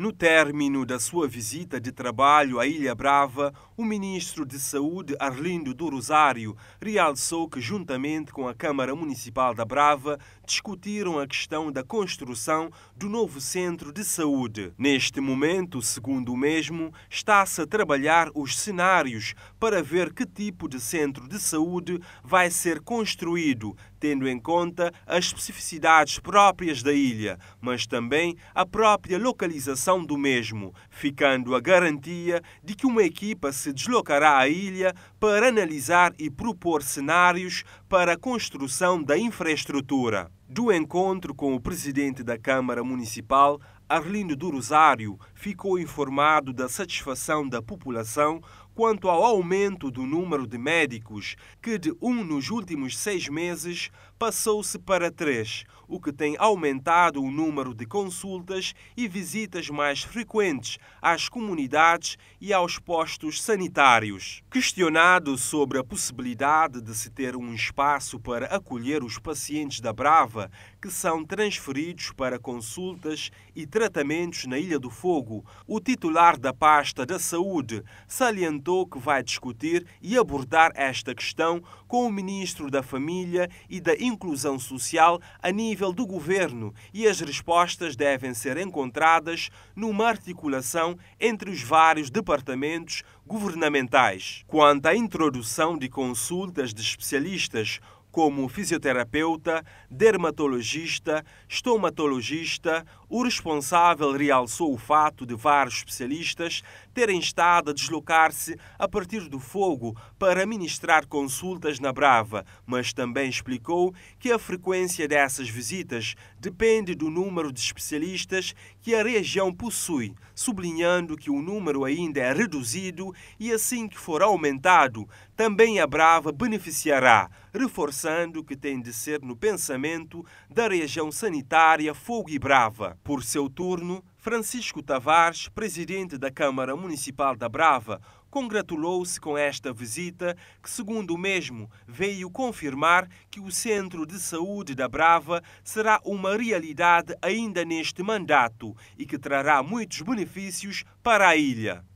No término da sua visita de trabalho à Ilha Brava, o ministro de Saúde Arlindo do Rosário realçou que, juntamente com a Câmara Municipal da Brava, discutiram a questão da construção do novo centro de saúde. Neste momento, segundo o mesmo, está-se a trabalhar os cenários para ver que tipo de centro de saúde vai ser construído tendo em conta as especificidades próprias da ilha, mas também a própria localização do mesmo, ficando a garantia de que uma equipa se deslocará à ilha para analisar e propor cenários para a construção da infraestrutura. Do encontro com o presidente da Câmara Municipal, Arlindo do Rosário ficou informado da satisfação da população quanto ao aumento do número de médicos, que de um nos últimos seis meses passou-se para três, o que tem aumentado o número de consultas e visitas mais frequentes às comunidades e aos postos sanitários. Questionado sobre a possibilidade de se ter um espaço para acolher os pacientes da Brava, que são transferidos para consultas e tratamentos na Ilha do Fogo, o titular da pasta da Saúde salientou que vai discutir e abordar esta questão com o Ministro da Família e da Inclusão Social a nível do governo e as respostas devem ser encontradas numa articulação entre os vários departamentos governamentais. Quanto à introdução de consultas de especialistas, como fisioterapeuta, dermatologista, estomatologista, o responsável realçou o fato de vários especialistas terem estado a deslocar-se a partir do fogo para ministrar consultas na Brava, mas também explicou que a frequência dessas visitas depende do número de especialistas que a região possui, sublinhando que o número ainda é reduzido e assim que for aumentado, também a Brava beneficiará, reforçando que tem de ser no pensamento da região sanitária Fogo e Brava. Por seu turno, Francisco Tavares, presidente da Câmara Municipal da Brava, congratulou-se com esta visita, que, segundo o mesmo, veio confirmar que o Centro de Saúde da Brava será uma realidade ainda neste mandato e que trará muitos benefícios para a ilha.